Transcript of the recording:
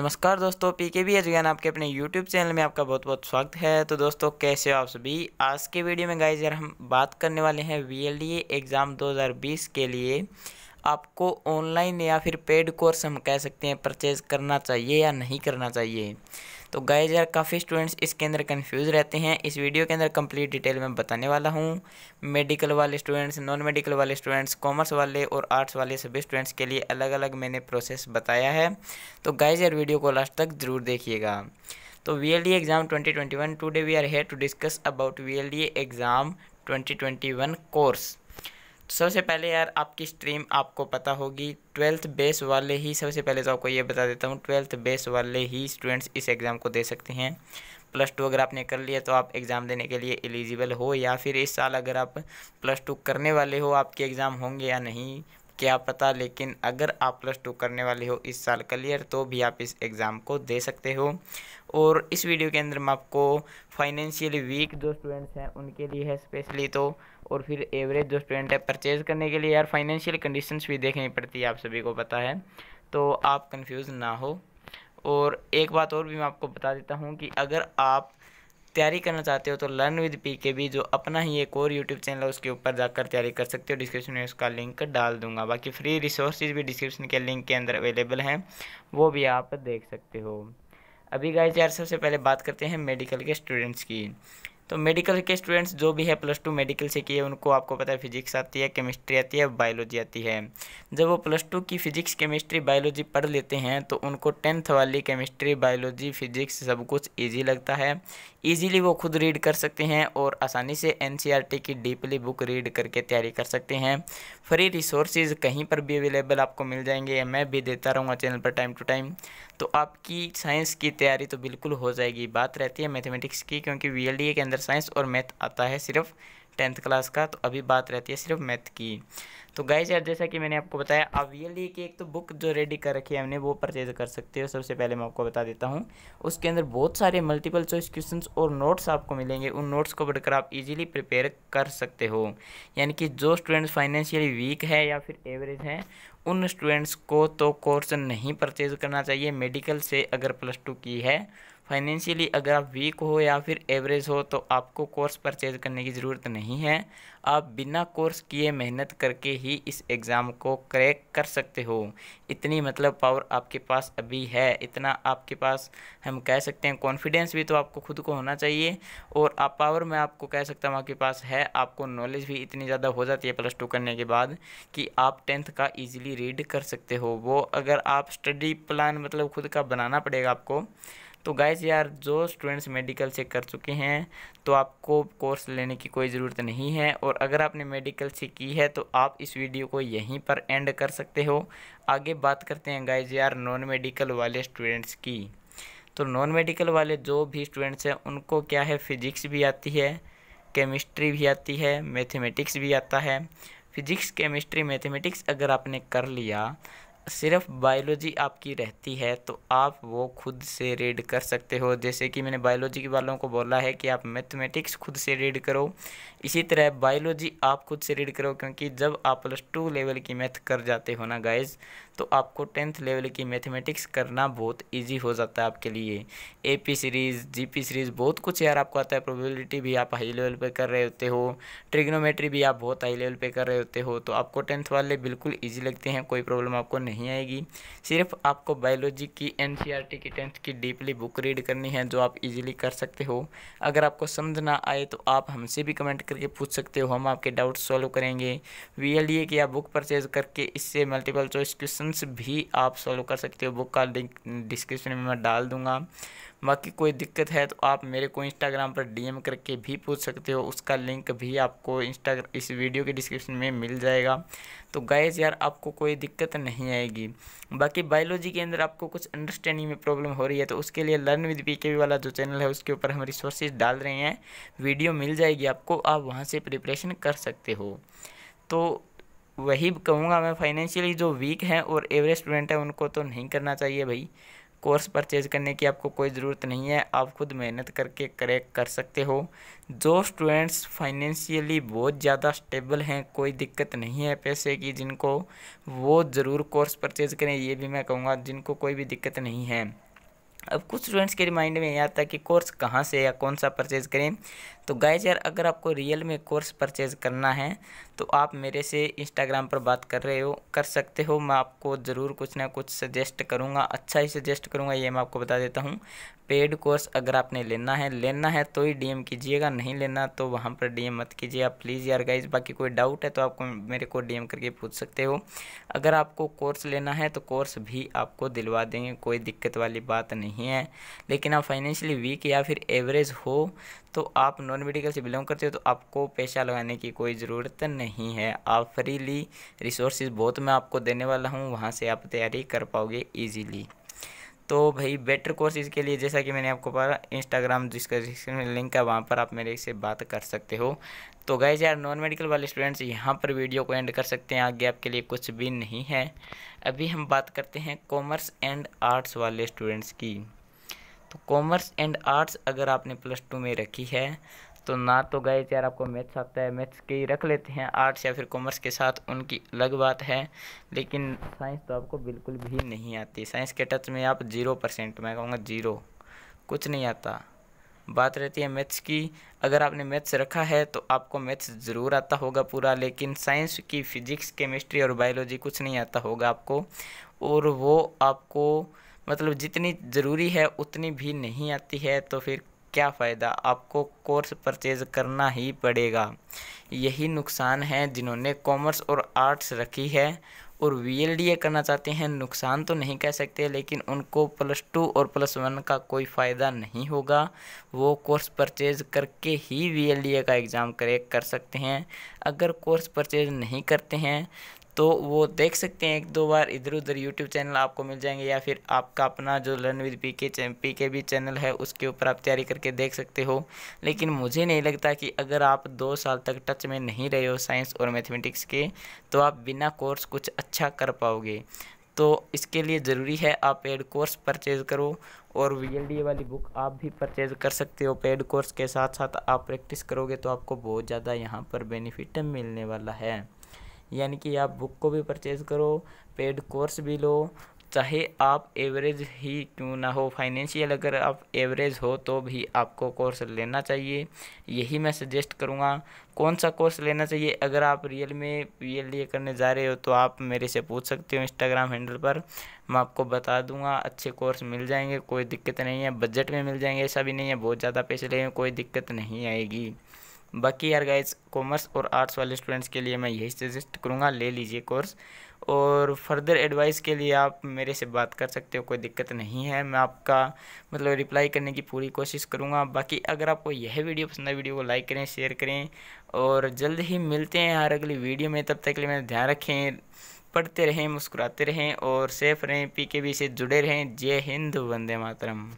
नमस्कार दोस्तों पी के बी एजुगैन आपके अपने यूट्यूब चैनल में आपका बहुत बहुत स्वागत है तो दोस्तों कैसे हो आप सभी आज के वीडियो में गाइज यार हम बात करने वाले हैं वी एग्ज़ाम 2020 के लिए आपको ऑनलाइन या फिर पेड कोर्स हम कह सकते हैं परचेज़ करना चाहिए या नहीं करना चाहिए तो गाइज यार काफ़ी स्टूडेंट्स इसके अंदर कंफ्यूज रहते हैं इस वीडियो के अंदर कंप्लीट डिटेल में बताने वाला हूँ मेडिकल वाले स्टूडेंट्स नॉन मेडिकल वाले स्टूडेंट्स कॉमर्स वाले और आर्ट्स वाले सभी स्टूडेंट्स के लिए अलग अलग मैंने प्रोसेस बताया है तो गाइज यार वीडियो को लास्ट तक ज़रूर देखिएगा तो V L D exam twenty twenty one today we are here to discuss about V L D exam twenty twenty one course सबसे पहले यार आपकी स्ट्रीम आपको पता होगी ट्वेल्थ बेस वाले ही सबसे पहले तो आपको ये बता देता हूँ ट्वेल्थ बेस वाले ही स्टूडेंट्स इस एग्ज़ाम को दे सकते हैं प्लस टू अगर आपने कर लिया तो आप एग्ज़ाम देने के लिए एलिजिबल हो या फिर इस साल अगर आप प्लस टू करने वाले हो आपके एग्ज़ाम होंगे या नहीं क्या पता लेकिन अगर आप प्लस टू करने वाले हो इस साल क्लियर तो भी आप इस एग्ज़ाम को दे सकते हो और इस वीडियो के अंदर मैं आपको फाइनेंशियली वीक जो स्टूडेंट्स हैं उनके लिए है स्पेशली तो और फिर एवरेज जो स्टूडेंट है परचेज़ करने के लिए यार फाइनेंशियल कंडीशंस भी देखनी पड़ती है आप सभी को पता है तो आप कंफ्यूज ना हो और एक बात और भी मैं आपको बता देता हूँ कि अगर आप तैयारी करना चाहते हो तो लर्न विद पी के भी जो अपना ही एक और यूट्यूब चैनल है उसके ऊपर जाकर तैयारी कर सकते हो डिस्क्रिप्शन में उसका लिंक डाल दूंगा बाकी फ्री रिसोर्सेज भी डिस्क्रिप्शन के लिंक के अंदर अवेलेबल हैं वो भी आप देख सकते हो अभी गाइज यार सबसे पहले बात करते हैं मेडिकल के स्टूडेंट्स की तो मेडिकल के स्टूडेंट्स जो भी है प्लस टू मेडिकल से किए उनको आपको पता है फिजिक्स आती है केमिस्ट्री आती है बायोलॉजी आती है जब वो प्लस टू की फिजिक्स केमिस्ट्री बायोलॉजी पढ़ लेते हैं तो उनको टेंथ वाली केमिस्ट्री बायोलॉजी फिजिक्स सब कुछ ईजी लगता है ईजीली वो खुद रीड कर सकते हैं और आसानी से एन e की डीपली बुक रीड करके तैयारी कर सकते हैं फ्री रिसोर्सेज कहीं पर भी अवेलेबल आपको मिल जाएंगे मैं भी देता रहूँगा चैनल पर टाइम टू टाइम तो आपकी साइंस की तैयारी तो बिल्कुल हो जाएगी बात रहती है मैथमेटिक्स की क्योंकि वी के अंदर साइंस और मैथ आता है सिर्फ टेंथ क्लास का तो अभी बात रहती है सिर्फ मैथ की तो गाइज यार जैसा कि मैंने आपको बताया आप वी एल की एक तो बुक जो रेडी कर रखी है हमने वो परचेज कर सकते हो सबसे पहले मैं आपको बता देता हूँ उसके अंदर बहुत सारे मल्टीपल चॉइस क्वेश्चन और नोट्स आपको मिलेंगे उन नोट्स को पढ़कर आप इजीली प्रिपेयर कर सकते हो यानी कि जो स्टूडेंट्स फाइनेंशियली वीक है या फिर एवरेज हैं उन स्टूडेंट्स को तो कोर्स नहीं परचेज करना चाहिए मेडिकल से अगर प्लस टू की है फाइनेंशियली अगर आप वीक हो या फिर एवरेज हो तो आपको कोर्स परचेज करने की ज़रूरत नहीं है आप बिना कोर्स किए मेहनत करके ही इस एग्ज़ाम को क्रैक कर सकते हो इतनी मतलब पावर आपके पास अभी है इतना आपके पास हम कह सकते हैं कॉन्फिडेंस भी तो आपको खुद को होना चाहिए और आप पावर मैं आपको कह सकता हूँ आपके पास है आपको नॉलेज भी इतनी ज़्यादा हो जाती है प्लस टू करने के बाद कि आप टेंथ का ईजिली रीड कर सकते हो वो अगर आप स्टडी प्लान मतलब खुद का बनाना पड़ेगा आपको तो गाइज यार जो स्टूडेंट्स मेडिकल से कर चुके हैं तो आपको कोर्स लेने की कोई ज़रूरत नहीं है और अगर आपने मेडिकल से की है तो आप इस वीडियो को यहीं पर एंड कर सकते हो आगे बात करते हैं गाइज यार नॉन मेडिकल वाले स्टूडेंट्स की तो नॉन मेडिकल वाले जो भी स्टूडेंट्स हैं उनको क्या है फिजिक्स भी आती है केमिस्ट्री भी आती है मैथमेटिक्स भी आता है फिजिक्स केमिस्ट्री मैथमेटिक्स अगर आपने कर लिया सिर्फ बायोलॉजी आपकी रहती है तो आप वो खुद से रीड कर सकते हो जैसे कि मैंने बायोलॉजी के वालों को बोला है कि आप मैथमेटिक्स खुद से रीड करो इसी तरह बायोलॉजी आप खुद से रीड करो क्योंकि जब आप प्लस टू लेवल की मैथ कर जाते हो ना गाइज तो आपको टेंथ लेवल की मैथमेटिक्स करना बहुत ईजी हो जाता है आपके लिए A P series G P series बहुत कुछ यार आपको आता है प्रोबेबिलिटी भी आप हाई लेवल पे कर रहे होते हो ट्रिग्नोमेट्री भी आप बहुत हाई लेवल पे कर रहे होते हो तो आपको टेंथ वाले बिल्कुल ईजी लगते हैं कोई प्रॉब्लम आपको नहीं आएगी सिर्फ आपको बायोलॉजी की एन e की टेंथ की डीपली बुक रीड करनी है जो आप ईजिली कर सकते हो अगर आपको समझ ना आए तो आप हमसे भी कमेंट करके पूछ सकते हो हम आपके डाउट्स सॉल्व करेंगे वी की आप बुक परचेज करके इससे मल्टीपल चॉइस क्वेश्चन क्वेश्चंस भी आप सॉल्व कर सकते हो बुक का लिंक डिस्क्रिप्शन में मैं डाल दूंगा बाकी कोई दिक्कत है तो आप मेरे को इंस्टाग्राम पर डीएम करके भी पूछ सकते हो उसका लिंक भी आपको इंस्टाग्राम इस वीडियो के डिस्क्रिप्शन में मिल जाएगा तो गैस यार आपको कोई दिक्कत नहीं आएगी बाकी बायोलॉजी के अंदर आपको कुछ अंडरस्टैंडिंग में प्रॉब्लम हो रही है तो उसके लिए लर्न विद पी वाला जो चैनल है उसके ऊपर हम रिसोर्सेज डाल रहे हैं वीडियो मिल जाएगी आपको आप वहाँ से प्रिपरेशन कर सकते हो तो वही कहूँगा मैं फाइनेंशियली जो वीक हैं और एवरेज स्टूडेंट हैं उनको तो नहीं करना चाहिए भाई कोर्स परचेज करने की आपको कोई ज़रूरत नहीं है आप खुद मेहनत करके करे कर सकते हो जो स्टूडेंट्स फाइनेंशियली बहुत ज़्यादा स्टेबल हैं कोई दिक्कत नहीं है पैसे की जिनको वो ज़रूर कोर्स परचेज करें ये भी मैं कहूँगा जिनको कोई भी दिक्कत नहीं है अब कुछ स्टूडेंट्स के माइंड में ये आता है कि कोर्स कहाँ से या कौन सा परचेज़ करें तो गाइज यार अगर आपको रियल में कोर्स परचेज़ करना है तो आप मेरे से इंस्टाग्राम पर बात कर रहे हो कर सकते हो मैं आपको ज़रूर कुछ ना कुछ सजेस्ट करूँगा अच्छा ही सजेस्ट करूँगा ये मैं आपको बता देता हूँ पेड कोर्स अगर आपने लेना है लेना है तो ही डी कीजिएगा नहीं लेना तो वहाँ पर डी मत कीजिए आप प्लीज़ यार गाइज बाकी कोई डाउट है तो आपको मेरे को डी करके पूछ सकते हो अगर आपको कोर्स लेना है तो कोर्स भी आपको दिलवा देंगे कोई दिक्कत वाली बात नहीं है लेकिन आप फाइनेंशियली वीक या फिर एवरेज हो तो आप नॉन मेडिकल से बिलोंग करते हो तो आपको पैसा लगाने की कोई ज़रूरत नहीं नहीं है आप फ्रीली रिसोर्सेज बहुत मैं आपको देने वाला हूँ वहाँ से आप तैयारी कर पाओगे ईजीली तो भाई बेटर कोर्सेज़ के लिए जैसा कि मैंने आपको बोला इंस्टाग्राम डिस्क्रिप्शन में लिंक है वहाँ पर आप मेरे से बात कर सकते हो तो गए यार नॉन मेडिकल वाले स्टूडेंट्स यहाँ पर वीडियो को एंड कर सकते हैं आगे आपके लिए कुछ भी नहीं है अभी हम बात करते हैं कॉमर्स एंड आर्ट्स वाले स्टूडेंट्स की तो कॉमर्स एंड आर्ट्स अगर आपने प्लस टू में रखी है तो ना तो गए यार आपको मैथ्स आता है मैथ्स के ही रख लेते हैं आर्ट्स या फिर कॉमर्स के साथ उनकी अलग बात है लेकिन साइंस तो आपको बिल्कुल भी नहीं आती साइंस के टच में आप जीरो परसेंट मैं कहूँगा जीरो कुछ नहीं आता बात रहती है मैथ्स की अगर आपने मैथ्स रखा है तो आपको मैथ्स ज़रूर आता होगा पूरा लेकिन साइंस की फ़िज़िक्स केमिस्ट्री और बायोलॉजी कुछ नहीं आता होगा आपको और वो आपको मतलब जितनी ज़रूरी है उतनी भी नहीं आती है तो फिर क्या फ़ायदा आपको कोर्स परचेज करना ही पड़ेगा यही नुकसान है जिन्होंने कॉमर्स और आर्ट्स रखी है और वी करना चाहते हैं नुकसान तो नहीं कह सकते लेकिन उनको प्लस टू और प्लस वन का कोई फ़ायदा नहीं होगा वो कोर्स परचेज करके ही वी का एग्ज़ाम करे कर सकते हैं अगर कोर्स परचेज नहीं करते हैं तो वो देख सकते हैं एक दो बार इधर उधर यूट्यूब चैनल आपको मिल जाएंगे या फिर आपका अपना जो learn with P K P K भी चैनल है उसके ऊपर आप तैयारी करके देख सकते हो लेकिन मुझे नहीं लगता कि अगर आप दो साल तक टच में नहीं रहे हो साइंस और मैथमेटिक्स के तो आप बिना कोर्स कुछ अच्छा कर पाओगे तो इसके लिए ज़रूरी है आप पेड कोर्स परचेज़ करो और वी वाली बुक आप भी परचेज़ कर सकते हो पेड कोर्स के साथ साथ आप प्रैक्टिस करोगे तो आपको बहुत ज़्यादा यहाँ पर बेनिफिट मिलने वाला है यानी कि आप बुक को भी परचेज़ करो पेड कोर्स भी लो चाहे आप एवरेज ही क्यों ना हो फाइनेंशियल अगर आप एवरेज हो तो भी आपको कोर्स लेना चाहिए यही मैं सजेस्ट करूँगा कौन सा कोर्स लेना चाहिए अगर आप रियल में पी एल करने जा रहे हो तो आप मेरे से पूछ सकते हो इंस्टाग्राम हैंडल पर मैं आपको बता दूंगा अच्छे कोर्स मिल जाएंगे कोई दिक्कत नहीं है बजट में मिल जाएंगे ऐसा भी नहीं है बहुत ज़्यादा पैसे लेंगे कोई दिक्कत नहीं आएगी बाकी यार गाइज कॉमर्स और आर्ट्स वाले स्टूडेंट्स के लिए मैं यही सजेस्ट करूँगा ले लीजिए कोर्स और फर्दर एडवाइस के लिए आप मेरे से बात कर सकते हो कोई दिक्कत नहीं है मैं आपका मतलब रिप्लाई करने की पूरी कोशिश करूँगा बाकी अगर आपको यह वीडियो पसंद है वीडियो को लाइक करें शेयर करें और जल्द ही मिलते हैं हर अगली वीडियो में तब तक के लिए मैं ध्यान रखें पढ़ते रहें मुस्कुराते रहें और सेफ रहें पी के बी से जुड़े रहें जय हिंद वंदे मातरम